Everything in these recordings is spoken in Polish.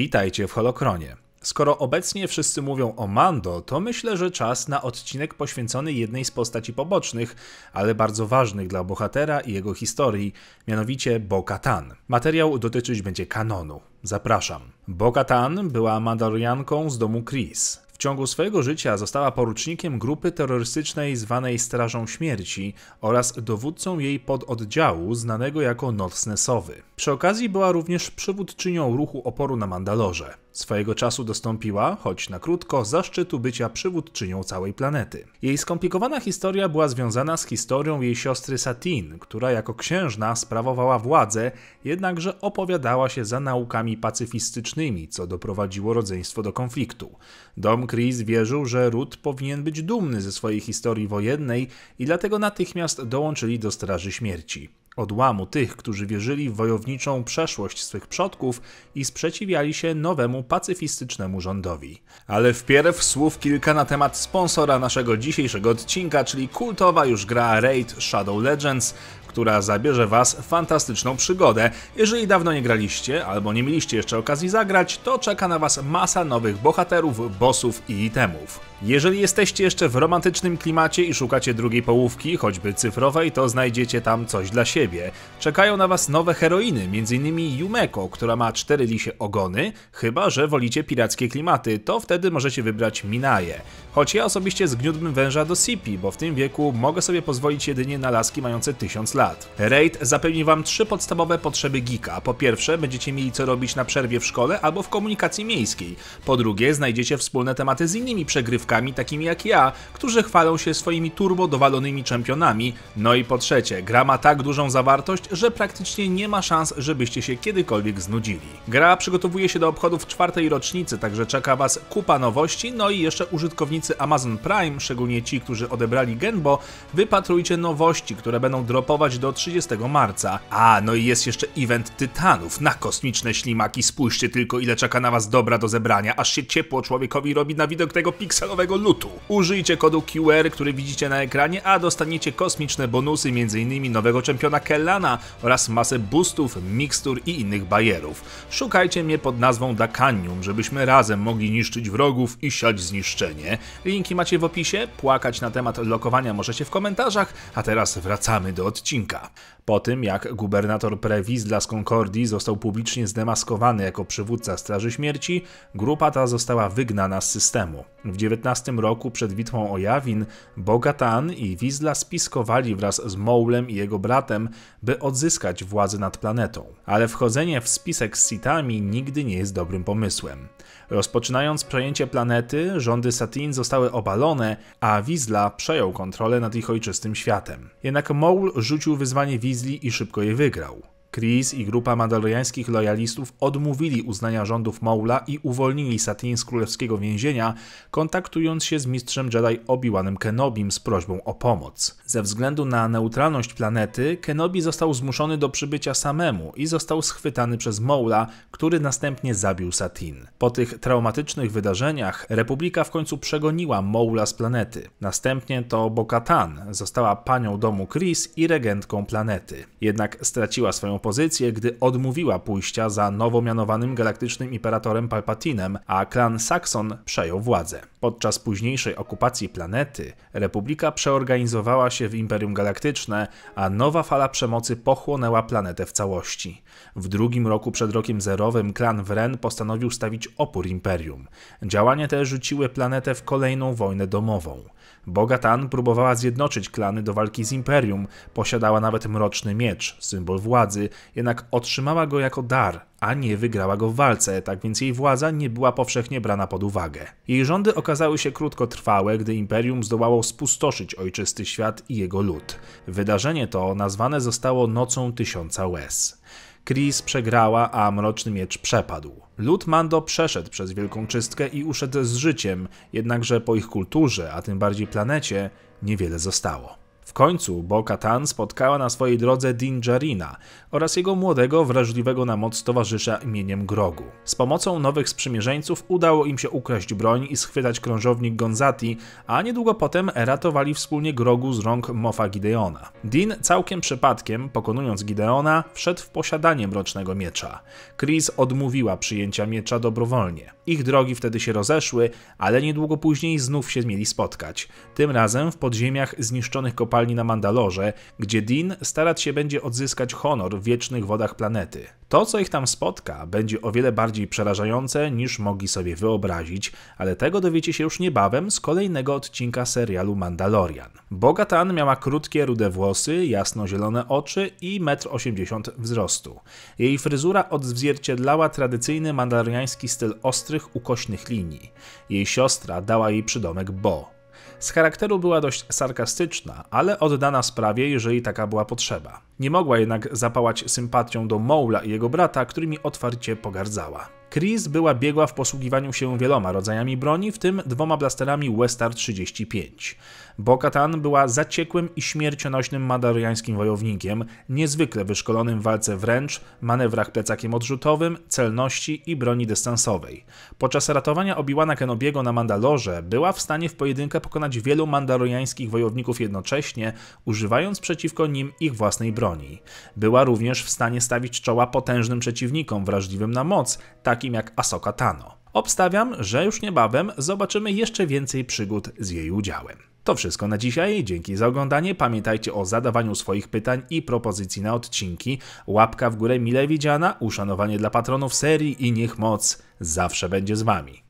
Witajcie w Holokronie. Skoro obecnie wszyscy mówią o Mando, to myślę, że czas na odcinek poświęcony jednej z postaci pobocznych, ale bardzo ważnych dla bohatera i jego historii, mianowicie Bo-Katan. Materiał dotyczyć będzie kanonu. Zapraszam. Bo-Katan była Mandalorianką z domu Chris ciągu swojego życia została porucznikiem grupy terrorystycznej zwanej Strażą Śmierci oraz dowódcą jej pododdziału znanego jako Nocnesowy. Przy okazji była również przywódczynią ruchu oporu na Mandalorze. Swojego czasu dostąpiła, choć na krótko, zaszczytu bycia przywódczynią całej planety. Jej skomplikowana historia była związana z historią jej siostry Satin, która jako księżna sprawowała władzę, jednakże opowiadała się za naukami pacyfistycznymi, co doprowadziło rodzeństwo do konfliktu. Dom Chris wierzył, że Ród powinien być dumny ze swojej historii wojennej i dlatego natychmiast dołączyli do Straży Śmierci odłamu tych, którzy wierzyli w wojowniczą przeszłość swych przodków i sprzeciwiali się nowemu pacyfistycznemu rządowi. Ale wpierw słów kilka na temat sponsora naszego dzisiejszego odcinka, czyli kultowa już gra Raid Shadow Legends, która zabierze Was w fantastyczną przygodę. Jeżeli dawno nie graliście albo nie mieliście jeszcze okazji zagrać, to czeka na Was masa nowych bohaterów, bossów i itemów. Jeżeli jesteście jeszcze w romantycznym klimacie i szukacie drugiej połówki, choćby cyfrowej, to znajdziecie tam coś dla siebie. Czekają na Was nowe heroiny, m.in. Yumeko, która ma cztery lisie ogony, chyba że wolicie pirackie klimaty, to wtedy możecie wybrać Minaję. Choć ja osobiście zgniótłbym węża do Sipi, bo w tym wieku mogę sobie pozwolić jedynie na laski mające tysiąc. lat lat. Raid zapewni Wam trzy podstawowe potrzeby geeka. Po pierwsze, będziecie mieli co robić na przerwie w szkole albo w komunikacji miejskiej. Po drugie, znajdziecie wspólne tematy z innymi przegrywkami, takimi jak ja, którzy chwalą się swoimi turbo dowalonymi czempionami. No i po trzecie, gra ma tak dużą zawartość, że praktycznie nie ma szans, żebyście się kiedykolwiek znudzili. Gra przygotowuje się do obchodów czwartej rocznicy, także czeka Was kupa nowości, no i jeszcze użytkownicy Amazon Prime, szczególnie ci, którzy odebrali Genbo, wypatrujcie nowości, które będą dropować do 30 marca. A, no i jest jeszcze event Tytanów na kosmiczne ślimaki. Spójrzcie tylko ile czeka na was dobra do zebrania, aż się ciepło człowiekowi robi na widok tego pikselowego lutu. Użyjcie kodu QR, który widzicie na ekranie, a dostaniecie kosmiczne bonusy, m.in. nowego czempiona Kellana oraz masę boostów, mikstur i innych bajerów. Szukajcie mnie pod nazwą Dakanium, żebyśmy razem mogli niszczyć wrogów i siać zniszczenie. Linki macie w opisie, płakać na temat lokowania możecie w komentarzach, a teraz wracamy do odcinka odcinka. Po tym, jak gubernator Previs z Concordii został publicznie zdemaskowany jako przywódca Straży Śmierci, grupa ta została wygnana z systemu. W XIX roku przed bitwą o Jawin Bogatan i Wizla spiskowali wraz z Maulem i jego bratem, by odzyskać władzę nad planetą. Ale wchodzenie w spisek z Sithami nigdy nie jest dobrym pomysłem. Rozpoczynając przejęcie planety, rządy Satin zostały obalone, a Wizla przejął kontrolę nad ich ojczystym światem. Jednak Maul rzucił wyzwanie Wizli i szybko je wygrał. Chris i grupa mandaloriańskich lojalistów odmówili uznania rządów Maula i uwolnili Satin z królewskiego więzienia, kontaktując się z mistrzem Jedi Obi-Wanem Kenobim z prośbą o pomoc. Ze względu na neutralność planety, Kenobi został zmuszony do przybycia samemu i został schwytany przez Maula, który następnie zabił Satin. Po tych traumatycznych wydarzeniach Republika w końcu przegoniła Maula z planety. Następnie to Bokatan została panią domu Chris i regentką planety. Jednak straciła swoją opozycję, gdy odmówiła pójścia za nowo mianowanym galaktycznym imperatorem Palpatinem, a klan Saxon przejął władzę. Podczas późniejszej okupacji planety Republika przeorganizowała się w Imperium Galaktyczne, a nowa fala przemocy pochłonęła planetę w całości. W drugim roku przed rokiem zerowym klan Wren postanowił stawić opór Imperium. Działania te rzuciły planetę w kolejną wojnę domową. Bogatan próbowała zjednoczyć klany do walki z Imperium, posiadała nawet mroczny miecz, symbol władzy, jednak otrzymała go jako dar, a nie wygrała go w walce, tak więc jej władza nie była powszechnie brana pod uwagę. Jej rządy okazały się krótkotrwałe, gdy imperium zdołało spustoszyć ojczysty świat i jego lud. Wydarzenie to nazwane zostało Nocą Tysiąca Łez. Chris przegrała, a Mroczny Miecz przepadł. Lud Mando przeszedł przez wielką czystkę i uszedł z życiem, jednakże po ich kulturze, a tym bardziej planecie, niewiele zostało. W końcu Bo-Katan spotkała na swojej drodze Dingerina oraz jego młodego, wrażliwego na moc towarzysza imieniem Grogu. Z pomocą nowych sprzymierzeńców udało im się ukraść broń i schwytać krążownik Gonzati, a niedługo potem ratowali wspólnie Grogu z rąk Mofa Gideona. Din całkiem przypadkiem, pokonując Gideona, wszedł w posiadanie mrocznego miecza. Chris odmówiła przyjęcia miecza dobrowolnie. Ich drogi wtedy się rozeszły, ale niedługo później znów się mieli spotkać. Tym razem w podziemiach zniszczonych kopalni kopalni na Mandalorze, gdzie Din starać się będzie odzyskać honor w wiecznych wodach planety. To, co ich tam spotka, będzie o wiele bardziej przerażające niż mogli sobie wyobrazić, ale tego dowiecie się już niebawem z kolejnego odcinka serialu Mandalorian. Bogatan miała krótkie, rude włosy, jasno-zielone oczy i 1,80 m wzrostu. Jej fryzura odzwierciedlała tradycyjny mandaloriański styl ostrych, ukośnych linii. Jej siostra dała jej przydomek Bo. Z charakteru była dość sarkastyczna, ale oddana sprawie, jeżeli taka była potrzeba. Nie mogła jednak zapałać sympatią do Moula i jego brata, którymi otwarcie pogardzała. Chris była biegła w posługiwaniu się wieloma rodzajami broni, w tym dwoma blasterami Westar 35. Bokatan była zaciekłym i śmiercionośnym madariańskim wojownikiem, niezwykle wyszkolonym w walce wręcz, manewrach plecakiem odrzutowym, celności i broni dystansowej. Podczas ratowania Obiłana Kenobiego na Mandalorze była w stanie w pojedynkę pokonać wielu mandaloriańskich wojowników jednocześnie, używając przeciwko nim ich własnej broni. Była również w stanie stawić czoła potężnym przeciwnikom wrażliwym na moc, tak takim jak Asoka Tano. Obstawiam, że już niebawem zobaczymy jeszcze więcej przygód z jej udziałem. To wszystko na dzisiaj. Dzięki za oglądanie. Pamiętajcie o zadawaniu swoich pytań i propozycji na odcinki. Łapka w górę mile widziana, uszanowanie dla patronów serii i niech moc zawsze będzie z wami.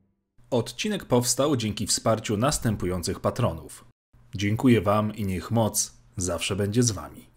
Odcinek powstał dzięki wsparciu następujących patronów. Dziękuję wam i niech moc zawsze będzie z wami.